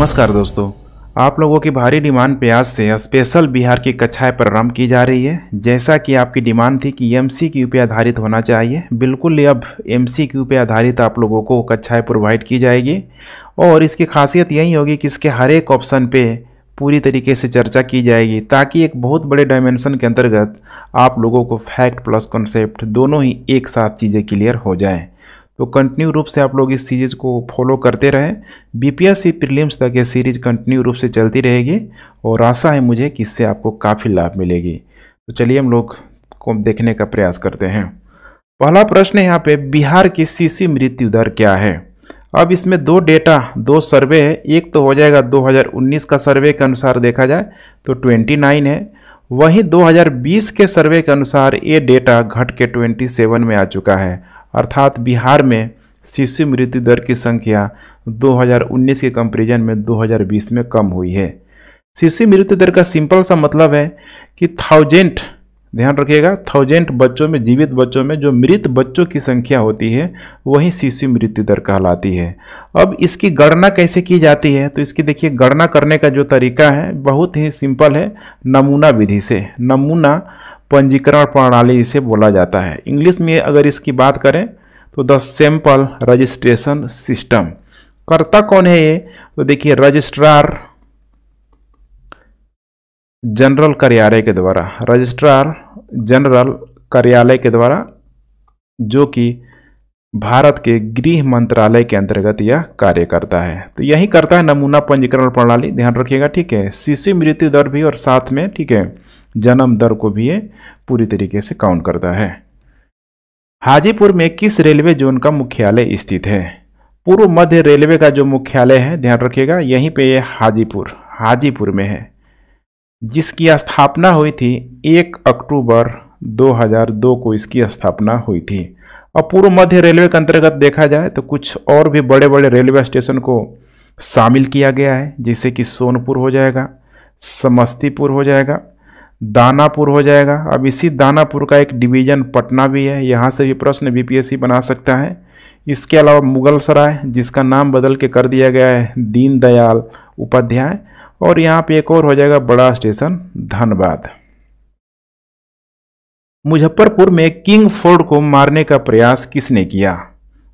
नमस्कार दोस्तों आप लोगों की भारी डिमांड प्याज से स्पेशल बिहार की कक्षाएं प्रारंभ की जा रही है जैसा कि आपकी डिमांड थी कि एम सी क्यू पे आधारित होना चाहिए बिल्कुल अब एम सी क्यू पे आधारित आप लोगों को कक्षाएं प्रोवाइड की जाएगी और इसकी खासियत यही होगी कि इसके हर एक ऑप्शन पे पूरी तरीके से चर्चा की जाएगी ताकि एक बहुत बड़े डायमेंशन के अंतर्गत आप लोगों को फैक्ट प्लस कॉन्सेप्ट दोनों ही एक साथ चीज़ें क्लियर हो जाएँ तो कंटिन्यू रूप से आप लोग इस सीरीज़ को फॉलो करते रहें बीपीएससी प्रीलिम्स तक ये सीरीज़ कंटिन्यू रूप से चलती रहेगी और आशा है मुझे कि इससे आपको काफ़ी लाभ मिलेगी तो चलिए हम लोग को देखने का प्रयास करते हैं पहला प्रश्न यहाँ पे बिहार की शिशु मृत्यु दर क्या है अब इसमें दो डेटा दो सर्वे है एक तो हो जाएगा 2019 का सर्वे के अनुसार देखा जाए तो 29 है वहीं 2020 के सर्वे के अनुसार ये डेटा घट के 27 में आ चुका है अर्थात बिहार में शिशु मृत्यु दर की संख्या 2019 के कंपेरिजन में 2020 में कम हुई है शिशु मृत्यु दर का सिंपल सा मतलब है कि थाउजेंट ध्यान रखिएगा थाउजेंट बच्चों में जीवित बच्चों में जो मृत बच्चों की संख्या होती है वही शिशु मृत्यु दर कहलाती है अब इसकी गणना कैसे की जाती है तो इसकी देखिए गणना करने का जो तरीका है बहुत ही सिंपल है नमूना विधि से नमूना पंजीकरण प्रणाली इसे बोला जाता है इंग्लिश में अगर इसकी बात करें तो द सैम्पल रजिस्ट्रेशन सिस्टम करता कौन है ये तो देखिए रजिस्ट्रार जनरल कार्यालय के द्वारा रजिस्ट्रार जनरल कार्यालय के द्वारा जो कि भारत के गृह मंत्रालय के अंतर्गत यह कार्य करता है तो यही करता है नमूना पंजीकरण प्रणाली ध्यान रखिएगा ठीक है शिशु मृत्यु दर भी और साथ में ठीक है जन्म दर को भी ये पूरी तरीके से काउंट करता है हाजीपुर में किस रेलवे जोन का मुख्यालय स्थित है पूर्व मध्य रेलवे का जो मुख्यालय है ध्यान रखिएगा यहीं पे ये हाजीपुर हाजीपुर में है जिसकी स्थापना हुई थी एक अक्टूबर 2002 को इसकी स्थापना हुई थी और पूर्व मध्य रेलवे के अंतर्गत देखा जाए तो कुछ और भी बड़े बड़े रेलवे स्टेशन को शामिल किया गया है जैसे कि सोनपुर हो जाएगा समस्तीपुर हो जाएगा दानापुर हो जाएगा अब इसी दानापुर का एक डिवीज़न पटना भी है यहाँ से भी प्रश्न बीपीएससी बना सकता है इसके अलावा मुगल सराय जिसका नाम बदल के कर दिया गया है दीनदयाल उपाध्याय और यहाँ पे एक और हो जाएगा बड़ा स्टेशन धनबाद मुजफ्फरपुर में किंग फोर्ड को मारने का प्रयास किसने किया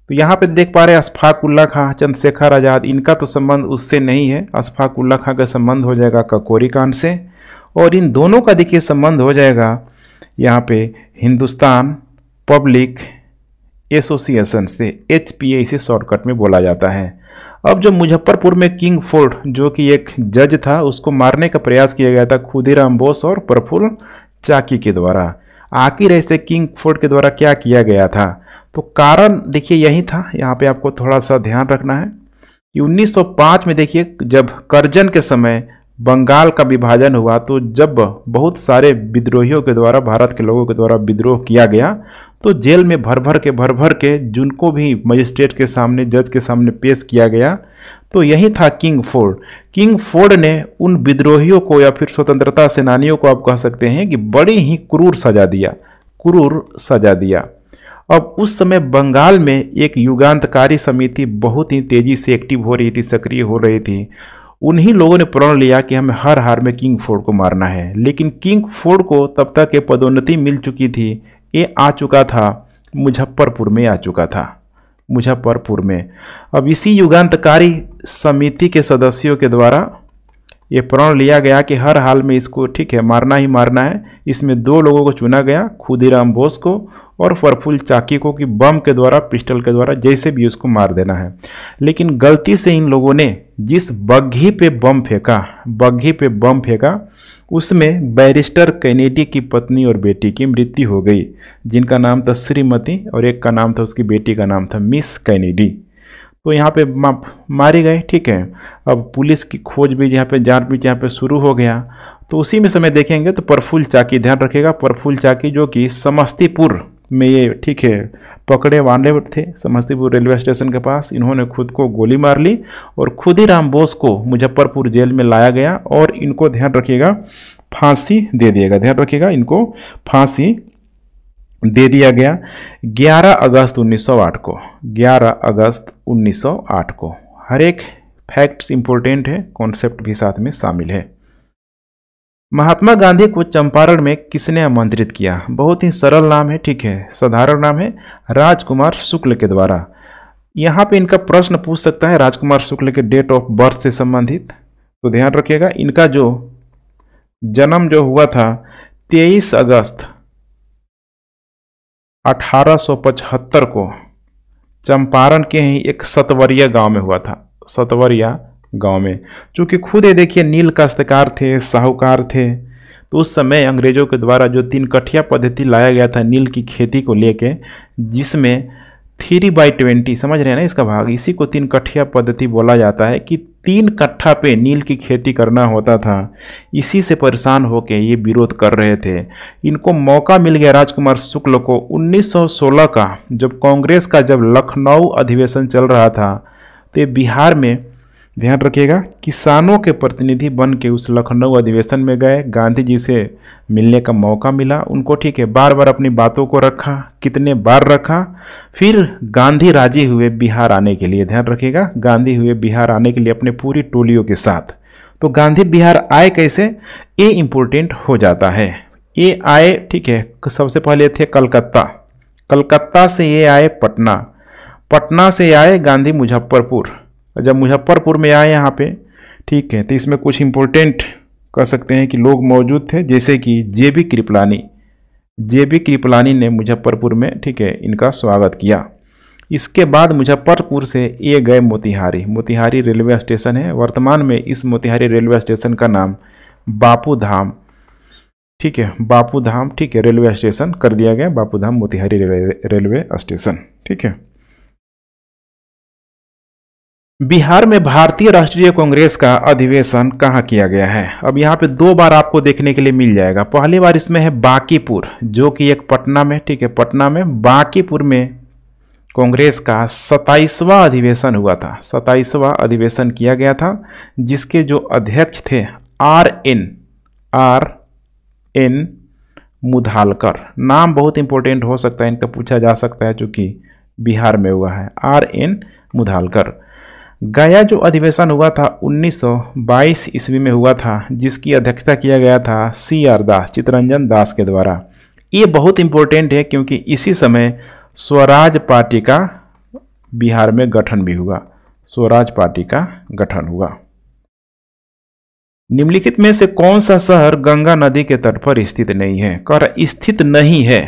तो यहाँ पे देख पा रहे अशफाकुल्ला खां चंद्रशेखर आज़ाद इनका तो संबंध उससे नहीं है अशफाकुल्ला खां का संबंध हो जाएगा ककोरी कांड से और इन दोनों का देखिए संबंध हो जाएगा यहाँ पे हिंदुस्तान पब्लिक एसोसिएशन से एच इसे शॉर्टकट में बोला जाता है अब जो मुजफ्फरपुर में किंग फोर्ड जो कि एक जज था उसको मारने का प्रयास किया गया था खुदीराम बोस और प्रफुल्ल चाकी के द्वारा आखिर ऐसे किंग फोर्ड के द्वारा क्या किया गया था तो कारण देखिए यही था यहाँ पे आपको थोड़ा सा ध्यान रखना है कि 1905 में देखिए जब करजन के समय बंगाल का विभाजन हुआ तो जब बहुत सारे विद्रोहियों के द्वारा भारत के लोगों के द्वारा विद्रोह किया गया तो जेल में भर भर के भर भर के जिनको भी मजिस्ट्रेट के सामने जज के सामने पेश किया गया तो यही था किंग फोर्ड किंग फोर्ड ने उन विद्रोहियों को या फिर स्वतंत्रता सेनानियों को आप कह सकते हैं कि बड़ी ही क्रूर सजा दिया क्रूर सजा दिया अब उस समय बंगाल में एक युगांतकारी समिति बहुत ही तेज़ी से एक्टिव हो रही थी सक्रिय हो रही थी उन्हीं लोगों ने प्रण लिया कि हमें हर हार में किंग फोर्ड को मारना है लेकिन किंग फोर्ड को तब तक ये पदोन्नति मिल चुकी थी ये आ चुका था मुजफ्फरपुर में आ चुका था मुजफ्फरपुर में अब इसी युगांतकारी समिति के सदस्यों के द्वारा ये प्रण लिया गया कि हर हाल में इसको ठीक है मारना ही मारना है इसमें दो लोगों को चुना गया खुदीराम बोस को और फरफुल चाकी को कि बम के द्वारा पिस्टल के द्वारा जैसे भी उसको मार देना है लेकिन गलती से इन लोगों ने जिस बग्घी पे बम फेंका बग्घी पे बम फेंका उसमें बैरिस्टर कैनेडी की पत्नी और बेटी की मृत्यु हो गई जिनका नाम था श्रीमती और एक का नाम था उसकी बेटी का नाम था मिस कैनेडी तो यहाँ पे मारे गए ठीक है अब पुलिस की खोज भी यहाँ पे जांच भी यहाँ पे शुरू हो गया तो उसी में समय देखेंगे तो प्रफुल्ल चाकी ध्यान रखेगा प्रफुल्ल चाकी जो कि समस्तीपुर में ये ठीक है पकड़े वाले थे समस्तीपुर रेलवे स्टेशन के पास इन्होंने खुद को गोली मार ली और खुद ही राम बोस को मुजफ्फरपुर जेल में लाया गया और इनको ध्यान रखिएगा फांसी दे दिया गया ध्यान रखिएगा इनको फांसी दे दिया गया 11 अगस्त 1908 को 11 अगस्त 1908 को हर एक फैक्ट्स इम्पोर्टेंट है कॉन्सेप्ट भी साथ में शामिल है महात्मा गांधी को चंपारण में किसने आमंत्रित किया बहुत ही सरल नाम है ठीक है साधारण नाम है राजकुमार शुक्ल के द्वारा यहाँ पे इनका प्रश्न पूछ सकता है राजकुमार शुक्ल के डेट ऑफ बर्थ से संबंधित तो ध्यान रखिएगा इनका जो जन्म जो हुआ था 23 अगस्त 1875 को चंपारण के ही एक सतवरिया गांव में हुआ था सतवरिया गांव में चूँकि खुद ये देखिए नील काश्तकार थे साहूकार थे तो उस समय अंग्रेज़ों के द्वारा जो तीन कठिया पद्धति लाया गया था नील की खेती को लेके जिसमें थ्री बाई ट्वेंटी समझ रहे हैं ना इसका भाग इसी को तीन कठिया पद्धति बोला जाता है कि तीन कट्ठा पे नील की खेती करना होता था इसी से परेशान होकर ये विरोध कर रहे थे इनको मौका मिल गया राजकुमार शुक्ल को 1916 का जब कांग्रेस का जब लखनऊ अधिवेशन चल रहा था तो बिहार में ध्यान रखिएगा किसानों के प्रतिनिधि बन के उस लखनऊ अधिवेशन में गए गांधी जी से मिलने का मौका मिला उनको ठीक है बार बार अपनी बातों को रखा कितने बार रखा फिर गांधी राजी हुए बिहार आने के लिए ध्यान रखिएगा गांधी हुए बिहार आने के लिए अपने पूरी टोलियों के साथ तो गांधी बिहार आए कैसे ये इम्पोर्टेंट हो जाता है ये आए ठीक है सबसे पहले थे कलकत्ता कलकत्ता से ये आए पटना पटना से आए गांधी मुजफ्फरपुर जब मुजफ्फरपुर में आए यहाँ पे ठीक है तो इसमें कुछ इम्पोर्टेंट कह सकते हैं कि लोग मौजूद थे जैसे कि J B Kripalani J B Kripalani ने मुजफ्फरपुर में ठीक है इनका स्वागत किया इसके बाद मुजफ्फरपुर से ये गए मोतिहारी मोतिहारी रेलवे स्टेशन है वर्तमान में इस मोतिहारी रेलवे स्टेशन का नाम बापू धाम ठीक है बापू धाम ठीक है रेलवे स्टेशन कर दिया गया बापू धाम मोतिहारी रेलवे स्टेशन ठीक है बिहार में भारतीय राष्ट्रीय कांग्रेस का अधिवेशन कहाँ किया गया है अब यहाँ पे दो बार आपको देखने के लिए मिल जाएगा पहली बार इसमें है बांकीपुर जो कि एक पटना में ठीक है पटना में बांकीपुर में कांग्रेस का सताइसवा अधिवेशन हुआ था सताईसवां अधिवेशन किया गया था जिसके जो अध्यक्ष थे R N R N Mudholkar नाम बहुत इंपॉर्टेंट हो सकता है इनका पूछा जा सकता है चूँकि बिहार में हुआ है आर एन मुधालकर गया जो अधिवेशन हुआ था 1922 ईस्वी में हुआ था जिसकी अध्यक्षता किया गया था सी आर दास चित्रंजन दास के द्वारा ये बहुत इम्पोर्टेंट है क्योंकि इसी समय स्वराज पार्टी का बिहार में गठन भी हुआ स्वराज पार्टी का गठन हुआ निम्नलिखित में से कौन सा शहर गंगा नदी के तट पर स्थित नहीं है कर स्थित नहीं है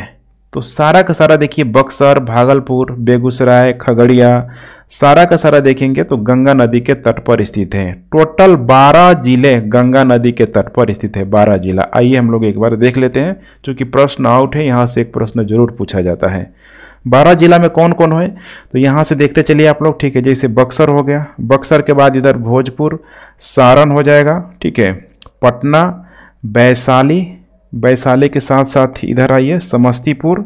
तो सारा का सारा देखिए बक्सर भागलपुर बेगूसराय खगड़िया सारा का सारा देखेंगे तो गंगा नदी के तट पर स्थित है टोटल 12 जिले गंगा नदी के तट पर स्थित है 12 जिला आइए हम लोग एक बार देख लेते हैं क्योंकि प्रश्न आउट है यहाँ से एक प्रश्न जरूर पूछा जाता है 12 जिला में कौन कौन है तो यहाँ से देखते चलिए आप लोग ठीक है जैसे बक्सर हो गया बक्सर के बाद इधर भोजपुर सारण हो जाएगा ठीक है पटना वैशाली वैशाली के साथ साथ इधर आइए समस्तीपुर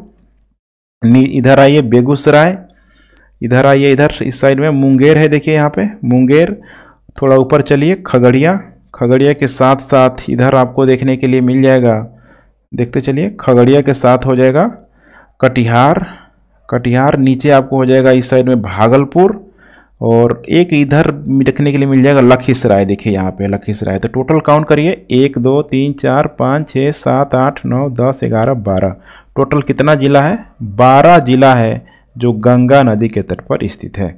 इधर आइए बेगूसराय इधर आइए इधर इस साइड में मुंगेर है देखिए यहाँ पे मुंगेर थोड़ा ऊपर चलिए खगड़िया खगड़िया के साथ साथ इधर आपको देखने के लिए मिल जाएगा देखते चलिए खगड़िया के साथ हो जाएगा कटिहार कटिहार नीचे आपको हो जाएगा इस साइड में भागलपुर और एक इधर देखने के लिए मिल जाएगा लखीसराय देखिए यहाँ पे लखीसराय तो टोटल काउंट करिए एक दो तीन चार पाँच छः सात आठ नौ दस ग्यारह बारह टोटल कितना ज़िला है बारह ज़िला है जो गंगा नदी के तट पर स्थित है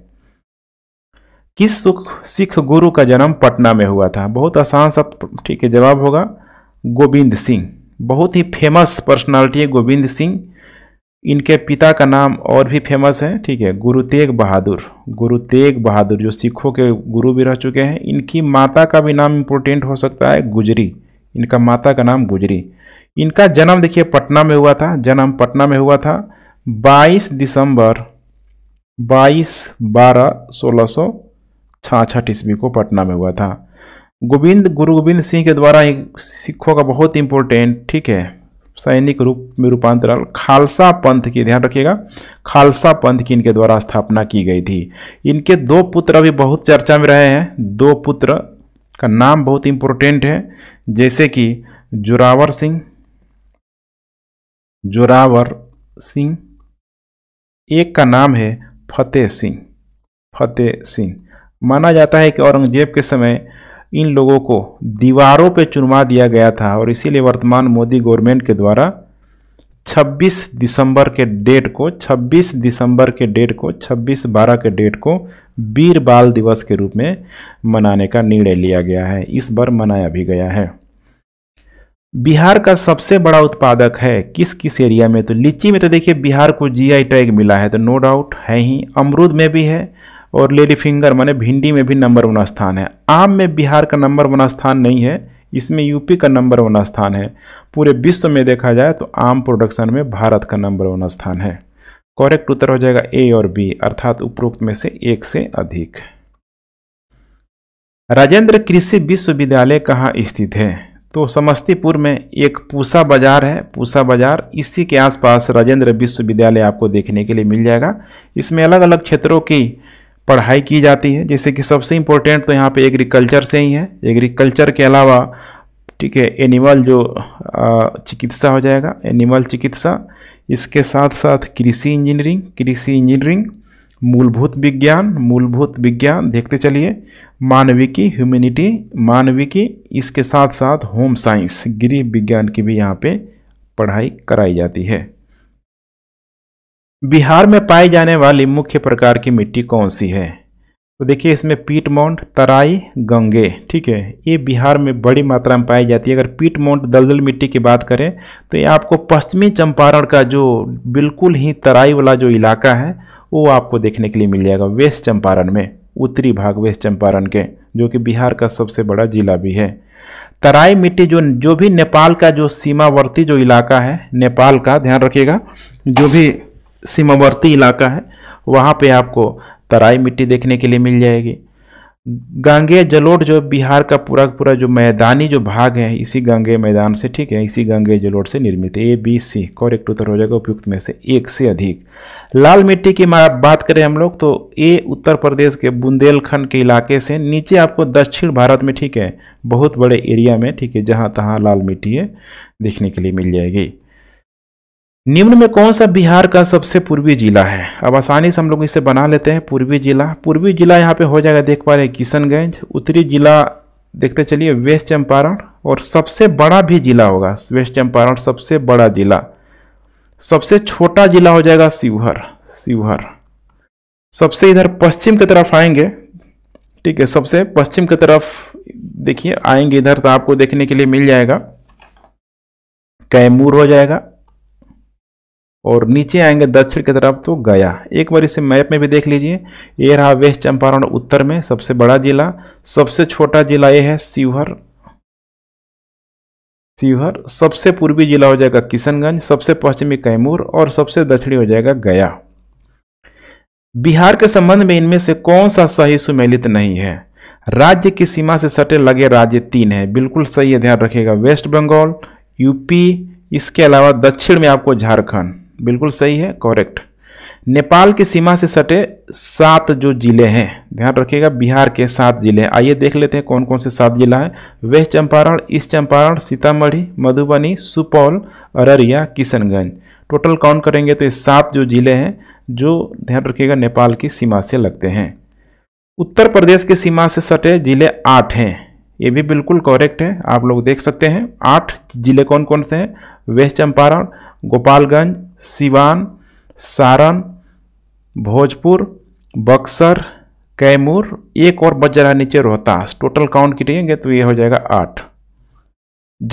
किस सुख सिख गुरु का जन्म पटना में हुआ था बहुत आसान सा ठीक है जवाब होगा गोविंद सिंह बहुत ही फेमस पर्सनालिटी है गोविंद सिंह इनके पिता का नाम और भी फेमस है ठीक है गुरु तेग बहादुर गुरु तेग बहादुर जो सिखों के गुरु भी रह चुके हैं इनकी माता का भी नाम इम्पोर्टेंट हो सकता है गुजरी इनका माता का नाम गुजरी इनका जन्म देखिए पटना में हुआ था जन्म पटना में हुआ था बाईस दिसंबर बाईस बारह सोलह सौ छाछठ ईस्वी को पटना में हुआ था गोविंद गुरु गोविंद सिंह के द्वारा एक सिखों का बहुत इंपॉर्टेंट ठीक है सैनिक रूप में रूपांतरण खालसा पंथ की ध्यान रखिएगा खालसा पंथ की इनके द्वारा स्थापना की गई थी इनके दो पुत्र अभी बहुत चर्चा में रहे हैं दो पुत्र का नाम बहुत इंपॉर्टेंट है जैसे कि जोरावर सिंह जोरावर सिंह एक का नाम है फतेह सिंह फतेह सिंह माना जाता है कि औरंगजेब के समय इन लोगों को दीवारों पर चुनवा दिया गया था और इसीलिए वर्तमान मोदी गवर्नमेंट के द्वारा 26 दिसंबर के डेट को 26 दिसंबर के डेट को 26 बारह के डेट को वीर बाल दिवस के रूप में मनाने का निर्णय लिया गया है इस बार मनाया भी गया है बिहार का सबसे बड़ा उत्पादक है किस किस एरिया में तो लीची में तो देखिए बिहार को जीआई टैग मिला है तो नो डाउट है ही अमरूद में भी है और लेडी फिंगर माने भिंडी में भी नंबर वन स्थान है आम में बिहार का नंबर वन स्थान नहीं है इसमें यूपी का नंबर वन स्थान है पूरे विश्व में देखा जाए तो आम प्रोडक्शन में भारत का नंबर वन स्थान है करेक्ट उत्तर हो जाएगा ए और बी अर्थात उपरोक्त में से एक से अधिक राजेंद्र कृषि विश्वविद्यालय कहाँ स्थित है तो समस्तीपुर में एक पूसा बाज़ार है पूसा बाज़ार इसी के आसपास राजेंद्र विश्वविद्यालय आपको देखने के लिए मिल जाएगा इसमें अलग अलग क्षेत्रों की पढ़ाई की जाती है जैसे कि सबसे इम्पोर्टेंट तो यहाँ पे एग्रीकल्चर से ही है एग्रीकल्चर के अलावा ठीक है एनिमल जो चिकित्सा हो जाएगा एनिमल चिकित्सा इसके साथ साथ कृषि इंजीनियरिंग कृषि इंजीनियरिंग मूलभूत विज्ञान मूलभूत विज्ञान देखते चलिए मानविकी ह्यूमिनिटी मानविकी इसके साथ साथ होम साइंस गृह विज्ञान की भी यहाँ पे पढ़ाई कराई जाती है बिहार में पाई जाने वाली मुख्य प्रकार की मिट्टी कौन सी है तो देखिए इसमें पीट माउंट तराई गंगे ठीक है ये बिहार में बड़ी मात्रा में पाई जाती है अगर पीट माउंट दलदल मिट्टी की बात करें तो ये आपको पश्चिमी चंपारण का जो बिल्कुल ही तराई वाला जो इलाका है वो आपको देखने के लिए मिल जाएगा वेस्ट चंपारण में उत्तरी भाग वेस्ट चंपारण के जो कि बिहार का सबसे बड़ा जिला भी है तराई मिट्टी जो जो भी नेपाल का जो सीमावर्ती जो इलाका है नेपाल का ध्यान रखिएगा जो भी सीमावर्ती इलाका है वहाँ पे आपको तराई मिट्टी देखने के लिए मिल जाएगी गंगे जलोट जो बिहार का पूरा पूरा जो मैदानी जो भाग है इसी गंगे मैदान से ठीक है इसी गंगे जलोट से निर्मित ए बी सी करेक्ट उत्तर हो जाएगा उपयुक्त में से एक से अधिक लाल मिट्टी की बात करें हम लोग तो ए उत्तर प्रदेश के बुंदेलखंड के इलाके से नीचे आपको दक्षिण भारत में ठीक है बहुत बड़े एरिया में ठीक है जहाँ तहाँ लाल मिट्टी है देखने के लिए मिल जाएगी निम्न में कौन सा बिहार का सबसे पूर्वी जिला है अब आसानी से हम लोग इसे बना लेते हैं पूर्वी जिला पूर्वी जिला यहाँ पे हो जाएगा देख पा रहे किशनगंज उत्तरी जिला देखते चलिए वेस्ट चंपारण और सबसे बड़ा भी जिला होगा वेस्ट चंपारण सबसे बड़ा जिला सबसे छोटा जिला हो जाएगा शिवहर शिवहर सबसे इधर पश्चिम की तरफ आएंगे ठीक है सबसे पश्चिम की तरफ देखिए आएंगे इधर तो आपको देखने के लिए मिल जाएगा कैमूर हो जाएगा और नीचे आएंगे दक्षिण की तरफ तो गया एक बार इसे मैप में भी देख लीजिए ये रहा वेस्ट चंपारण उत्तर में सबसे बड़ा जिला सबसे छोटा जिला ये है शिवहर शिवहर सबसे पूर्वी जिला हो जाएगा किशनगंज सबसे पश्चिमी कैमूर और सबसे दक्षिणी हो जाएगा गया बिहार के संबंध में इनमें से कौन सा सही सुमेलित नहीं है राज्य की सीमा से सटे लगे राज्य तीन है बिल्कुल सही है ध्यान रखिएगा वेस्ट बंगाल यूपी इसके अलावा दक्षिण में आपको झारखंड बिल्कुल सही है करेक्ट नेपाल की सीमा से सटे सात जो ज़िले हैं ध्यान रखिएगा बिहार के सात ज़िले हैं आइए देख लेते हैं कौन कौन से सात ज़िला हैं west Champaran east Champaran Sitamarhi Madhubani Supaul Araria Kishanganj total count करेंगे तो ये सात जो ज़िले हैं जो ध्यान रखिएगा नेपाल की सीमा से लगते हैं उत्तर प्रदेश की सीमा से सटे ज़िले आठ हैं ये भी बिल्कुल करेक्ट है आप लोग देख सकते हैं आठ ज़िले कौन कौन से हैं वेस्ट चंपारण गोपालगंज सिवान सारण भोजपुर बक्सर कैमूर एक और बच रहा नीचे रोहतास टोटल काउंट करेंगे तो ये हो जाएगा आठ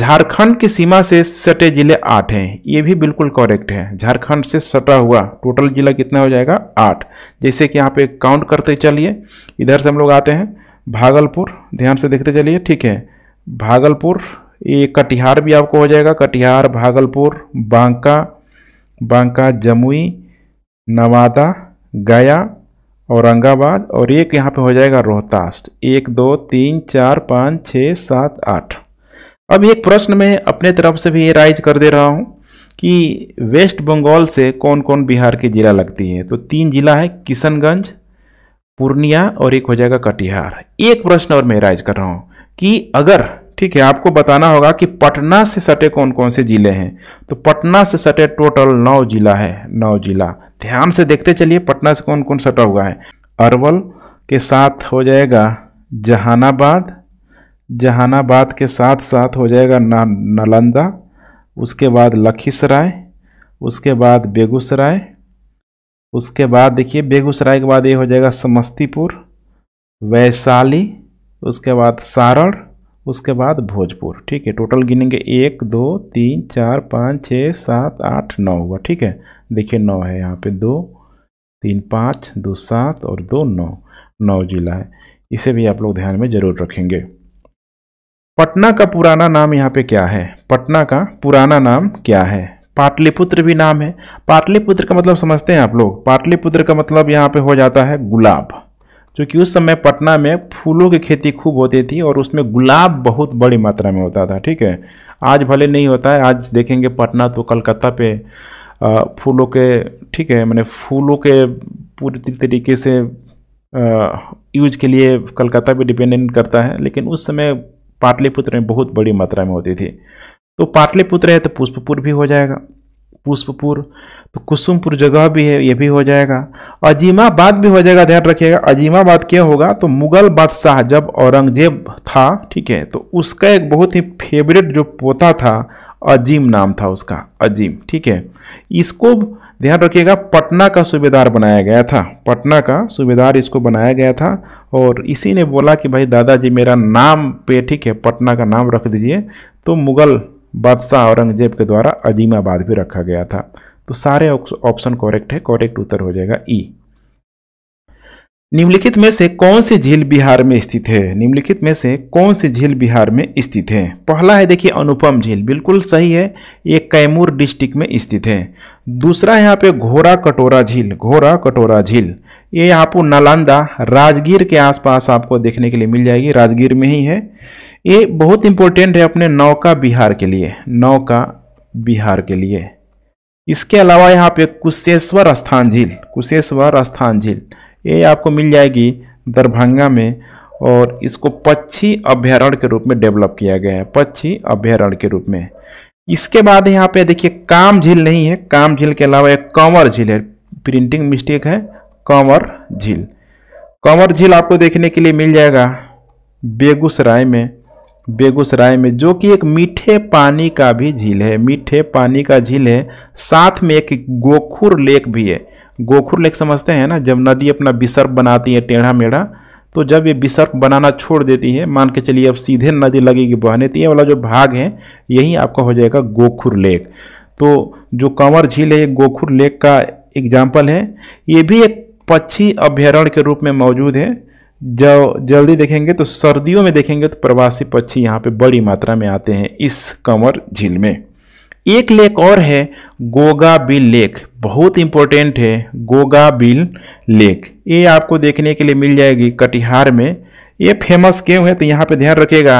झारखंड की सीमा से सटे जिले आठ हैं ये भी बिल्कुल करेक्ट है झारखंड से सटा हुआ टोटल जिला कितना हो जाएगा आठ जैसे कि यहाँ पे काउंट करते चलिए इधर से हम लोग आते हैं भागलपुर ध्यान से देखते चलिए ठीक है भागलपुर ये कटिहार भी आपको हो जाएगा कटिहार भागलपुर बांका बांका जमुई नवादा गया औरंगाबाद और एक यहाँ पे हो जाएगा रोहतास एक दो तीन चार पाँच छः सात आठ अब एक प्रश्न में अपने तरफ से भी ये राइज कर दे रहा हूँ कि वेस्ट बंगाल से कौन कौन बिहार की जिला लगती है तो तीन जिला है किशनगंज पूर्णिया और एक हो जाएगा कटिहार एक प्रश्न और मैं राइज कर रहा हूँ कि अगर ठीक है आपको बताना होगा कि पटना से सटे कौन कौन से जिले हैं तो पटना से सटे टोटल नौ जिला है नौ जिला ध्यान से देखते चलिए पटना से कौन कौन सटा हुआ है अरवल के साथ हो जाएगा जहानाबाद जहानाबाद के साथ साथ हो जाएगा नालंदा उसके बाद लखीसराय उसके बाद बेगूसराय उसके बाद देखिए बेगूसराय के बाद ये हो जाएगा समस्तीपुर वैशाली उसके बाद सारण उसके बाद भोजपुर ठीक है टोटल गिनेंगे एक दो तीन चार पाँच छः सात आठ नौ हुआ ठीक है देखिए नौ है यहाँ पे दो तीन पाँच दो सात और दो नौ नौ जिला है इसे भी आप लोग ध्यान में ज़रूर रखेंगे पटना का पुराना नाम यहाँ पे क्या है पटना का पुराना नाम क्या है पाटलिपुत्र भी नाम है पाटलिपुत्र का मतलब समझते हैं आप लोग पाटलिपुत्र का मतलब यहाँ पे हो जाता है गुलाब क्योंकि उस समय पटना में फूलों की खेती खूब होती थी और उसमें गुलाब बहुत बड़ी मात्रा में होता था ठीक है आज भले नहीं होता है आज देखेंगे पटना तो कलकत्ता पे फूलों के ठीक है मैंने फूलों के पूरी तरीके से यूज के लिए कलकत्ता पे डिपेंडेंट करता है लेकिन उस समय पाटलिपुत्र में बहुत बड़ी मात्रा में होती थी तो पाटलिपुत्र है तो पुष्पपुर भी हो जाएगा पुष्पपुर तो कुसुमपुर जगह भी है ये भी हो जाएगा अजीमाबाद भी हो जाएगा ध्यान रखिएगा अजीमाबाद क्या होगा तो मुगल बादशाह जब औरंगजेब था ठीक है तो उसका एक बहुत ही फेवरेट जो पोता था अजीम नाम था उसका अजीम ठीक है इसको ध्यान रखिएगा पटना का सूबेदार बनाया गया था पटना का सूबेदार इसको बनाया गया था और इसी ने बोला कि भाई दादाजी मेरा नाम पे ठीक है पटना का नाम रख दीजिए तो मुगल बादशाह औरंगजेब के द्वारा अजीमाबाद भी रखा गया था तो सारे ऑप्शन करेक्ट है करेक्ट उत्तर हो जाएगा ई e. निम्नलिखित में से कौन सी झील बिहार में स्थित है निम्नलिखित में से कौन सी झील बिहार में स्थित है पहला है देखिए अनुपम झील बिल्कुल सही है ये कैमूर डिस्ट्रिक्ट में स्थित है दूसरा यहाँ पे घोरा कटोरा झील घोरा कटोरा झील ये यहाँ पर नालंदा राजगीर के आसपास आपको देखने के लिए मिल जाएगी राजगीर में ही है ये बहुत इंपॉर्टेंट है अपने नौका बिहार के लिए नौका बिहार के लिए इसके अलावा यहाँ पे कुशेश्वर स्थान झील कुशेश्वर स्थान झील ये आपको मिल जाएगी दरभंगा में और इसको पक्षी अभ्यारण्य के रूप में डेवलप किया गया है पक्षी अभ्यारण्य के रूप में इसके बाद यहाँ पे देखिए काम झील नहीं है काम झील के अलावा एक कंवर झील है प्रिंटिंग मिस्टेक है कंवर झील कंवर झील आपको देखने के लिए मिल जाएगा बेगूसराय में बेगूसराय में जो कि एक मीठे पानी का भी झील है मीठे पानी का झील है साथ में एक गोखुर लेक भी है गोखुर लेक समझते हैं ना जब नदी अपना विसर्प बनाती है टेढ़ा मेढ़ा तो जब ये विसर्प बनाना छोड़ देती है मान के चलिए अब सीधे नदी लगेगी बहने तो ये वाला जो भाग है यही आपका हो जाएगा गोखुर लेक तो जो कंवर झील है ये गोखुर लेक का एग्जाम्पल है ये भी एक पक्षी अभ्यारण्य के रूप में मौजूद है जब जल्दी देखेंगे तो सर्दियों में देखेंगे तो प्रवासी पक्षी यहाँ पे बड़ी मात्रा में आते हैं इस कंवर झील में एक लेक और है गोगा बिल लेक बहुत इंपॉर्टेंट है गोगा बिल लेक ये आपको देखने के लिए मिल जाएगी कटिहार में ये फेमस क्यों है तो यहाँ पे ध्यान रखिएगा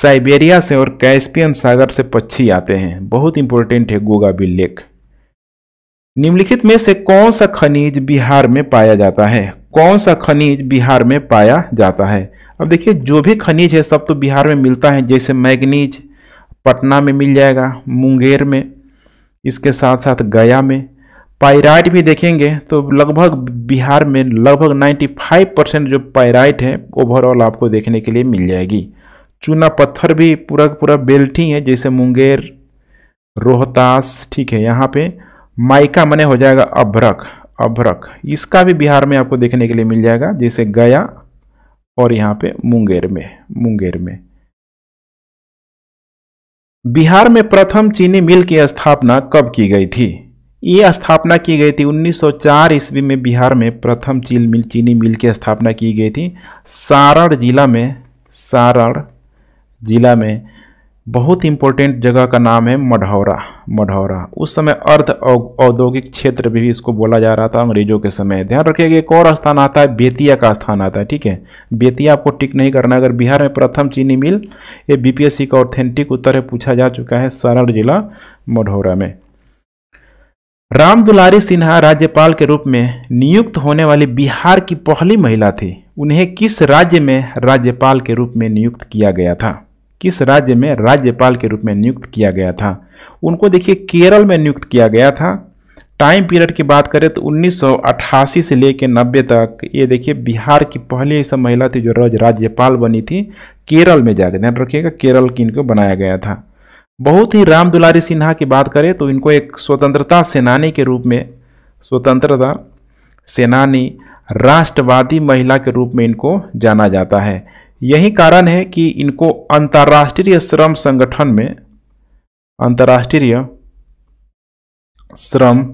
साइबेरिया से और कैस्पियन सागर से पक्षी आते हैं बहुत इंपॉर्टेंट है गोगा बिल लेक निम्नलिखित में से कौन सा खनिज बिहार में पाया जाता है कौन सा खनिज बिहार में पाया जाता है अब देखिए जो भी खनिज है सब तो बिहार में मिलता है जैसे मैग्नीज पटना में मिल जाएगा मुंगेर में इसके साथ साथ गया में पायराइट भी देखेंगे तो लगभग बिहार में लगभग 95 परसेंट जो पायराइट है ओवरऑल आपको देखने के लिए मिल जाएगी चूना पत्थर भी पूरा पूरा बेल्ट ही है जैसे मुंगेर रोहतास ठीक है यहाँ पे माइका मने हो जाएगा अभ्रक अभ्रक इसका भी बिहार में आपको देखने के लिए मिल जाएगा जैसे गया और यहाँ पे मुंगेर में मुंगेर में बिहार में प्रथम चीनी मिल की स्थापना कब की गई थी ये स्थापना की गई थी 1904 ईस्वी में बिहार में प्रथम चीन मिल चीनी मिल की स्थापना की गई थी सारण जिला में सारण जिला में बहुत इंपॉर्टेंट जगह का नाम है मढ़ौरा मढ़ौरा उस समय अर्ध औद्योगिक क्षेत्र भी इसको बोला जा रहा था अंग्रेजों के समय ध्यान रखिएगा एक और स्थान आता है बेतिया का स्थान आता है ठीक है बेतिया आपको टिक नहीं करना अगर बिहार में प्रथम चीनी मिल ये बीपीएससी का ऑथेंटिक उत्तर है पूछा जा चुका है सारण जिला मढ़ौरा में राम दुलारी सिन्हा राज्यपाल के रूप में नियुक्त होने वाली बिहार की पहली महिला थी उन्हें किस राज्य में राज्यपाल के रूप में नियुक्त किया गया था किस राज्य में राज्यपाल के रूप में नियुक्त किया गया था उनको देखिए केरल में नियुक्त किया गया था टाइम पीरियड की बात करें तो 1988 से लेकर नब्बे तक ये देखिए बिहार की पहली ऐसा महिला थी जो राज्यपाल बनी थी केरल में जाकर ध्यान रखिएगा केरल की इनको बनाया गया था बहुत ही राम दुलारी सिन्हा की बात करें तो इनको एक स्वतंत्रता सेनानी के रूप में स्वतंत्रता सेनानी राष्ट्रवादी महिला के रूप में इनको जाना जाता है यही कारण है कि इनको अंतर्राष्ट्रीय श्रम संगठन में अंतर्राष्ट्रीय श्रम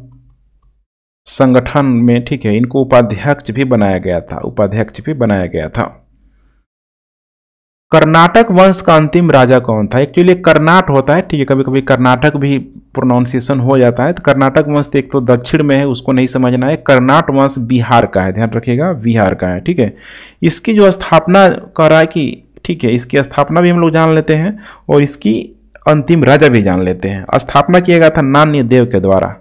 संगठन में ठीक है इनको उपाध्यक्ष भी बनाया गया था उपाध्यक्ष भी बनाया गया था कर्नाटक वंश का अंतिम राजा कौन था एक्चुअली कर्नाट होता है ठीक है कभी कभी कर्नाटक भी प्रोनाउंसिएशन हो जाता है तो कर्नाटक वंश एक तो दक्षिण में है उसको नहीं समझना है कर्नाट वंश बिहार का है ध्यान रखिएगा बिहार का है ठीक है इसकी जो स्थापना कर रहा है कि ठीक है इसकी स्थापना भी हम लोग जान लेते हैं और इसकी अंतिम राजा भी जान लेते हैं स्थापना किया गया था नान्य देव के द्वारा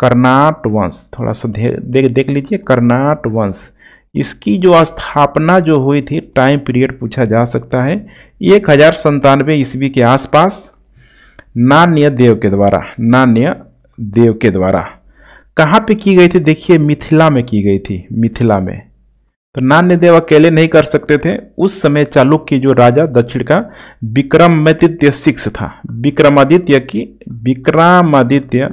कर्नाट वंश थोड़ा सा देख देख लीजिए कर्नाट वंश इसकी जो स्थापना जो हुई थी टाइम पीरियड पूछा जा सकता है एक हज़ार संतानवे ईस्वी के आसपास नान्य देव के द्वारा नान्य देव के द्वारा कहाँ पे की गई थी देखिए मिथिला में की गई थी मिथिला में तो नान्य देव अकेले नहीं कर सकते थे उस समय चालुक्य जो राजा दक्षिण का विक्रमादित्य सिक्स था विक्रमादित्य की विक्रमादित्य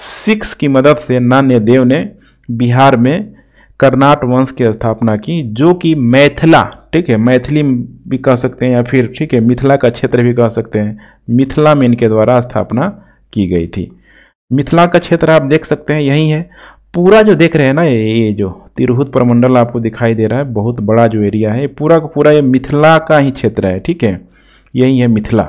सिक्स की मदद से नान्य देव ने बिहार में कर्नाट वंश की स्थापना की जो कि मैथिला ठीक है मैथिली भी कह सकते हैं या फिर ठीक है मिथिला का क्षेत्र भी कह सकते हैं मिथिला में इनके द्वारा स्थापना की गई थी मिथिला का क्षेत्र आप देख सकते हैं यही है पूरा जो देख रहे हैं ना ये जो तिरहुत प्रमंडल आपको दिखाई दे रहा है बहुत बड़ा जो एरिया है पूरा का पूरा ये मिथिला का ही क्षेत्र है ठीक है यही है मिथिला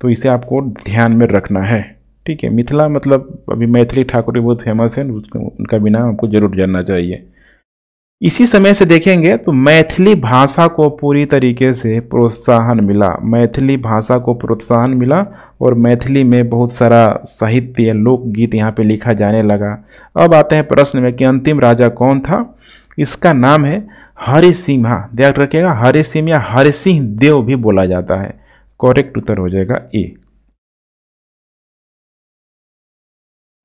तो इसे आपको ध्यान में रखना है ठीक है मिथिला मतलब अभी मैथिली ठाकुर बहुत फेमस है उनका भी नाम आपको जरूर जानना चाहिए इसी समय से देखेंगे तो मैथिली भाषा को पूरी तरीके से प्रोत्साहन मिला मैथिली भाषा को प्रोत्साहन मिला और मैथिली में बहुत सारा साहित्य लोकगीत यहाँ पे लिखा जाने लगा अब आते हैं प्रश्न में कि अंतिम राजा कौन था इसका नाम है हरि सिम्हा ध्यान रखिएगा हरि सिंह या हरि सिंह देव भी बोला जाता है करेक्ट उत्तर हो जाएगा ए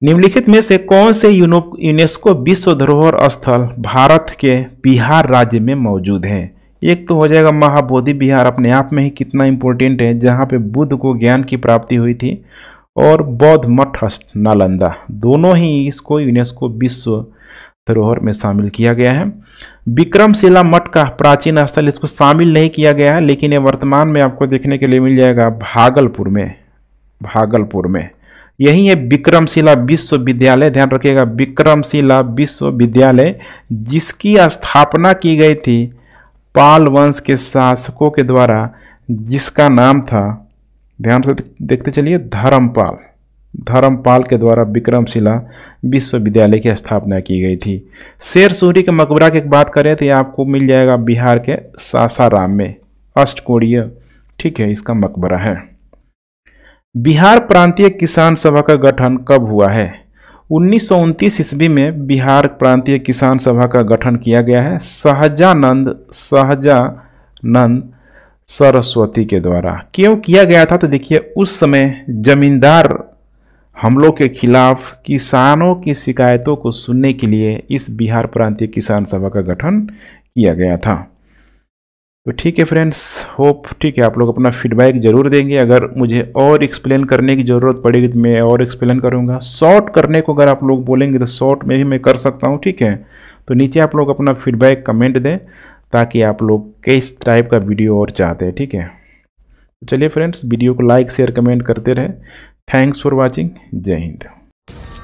निम्नलिखित में से कौन से यूनेस्को विश्व धरोहर स्थल भारत के बिहार राज्य में मौजूद हैं एक तो हो जाएगा महाबोधि बिहार अपने आप में ही कितना इम्पोर्टेंट है जहाँ पे बुद्ध को ज्ञान की प्राप्ति हुई थी और बौद्ध मठ नालंदा दोनों ही इसको यूनेस्को विश्व धरोहर में शामिल किया गया है विक्रमशिला मठ का प्राचीन स्थल इसको शामिल नहीं किया गया है लेकिन ये वर्तमान में आपको देखने के लिए मिल जाएगा भागलपुर में भागलपुर में यही है विक्रमशिला विश्वविद्यालय ध्यान रखिएगा विक्रमशिला विश्वविद्यालय जिसकी स्थापना की गई थी पाल वंश के शासकों के द्वारा जिसका नाम था ध्यान से देखते चलिए धर्मपाल धर्मपाल के द्वारा विक्रमशिला विश्वविद्यालय की स्थापना की गई थी शेर सूरी के मकबरा की बात करें तो ये आपको मिल जाएगा बिहार के सासाराम में अष्टकोड़ीय ठीक है इसका मकबरा है बिहार प्रांतीय किसान सभा का गठन कब हुआ है उन्नीस ईस्वी में बिहार प्रांतीय किसान सभा का गठन किया गया है सहजानंद सहजानंद सरस्वती के द्वारा क्यों किया गया था तो देखिए उस समय जमींदार हमलों के खिलाफ किसानों की शिकायतों को सुनने के लिए इस बिहार प्रांतीय किसान सभा का गठन किया गया था तो ठीक है फ्रेंड्स होप ठीक है आप लोग अपना फीडबैक ज़रूर देंगे अगर मुझे और एक्सप्लेन करने की ज़रूरत पड़ेगी तो मैं और एक्सप्लेन करूँगा शॉर्ट करने को अगर आप लोग बोलेंगे तो शॉर्ट में भी मैं कर सकता हूँ ठीक है तो नीचे आप लोग अपना फीडबैक कमेंट दें ताकि आप लोग किस टाइप का वीडियो और चाहते हैं ठीक है तो चलिए फ्रेंड्स वीडियो को लाइक शेयर कमेंट करते रहें थैंक्स फॉर वॉचिंग जय हिंद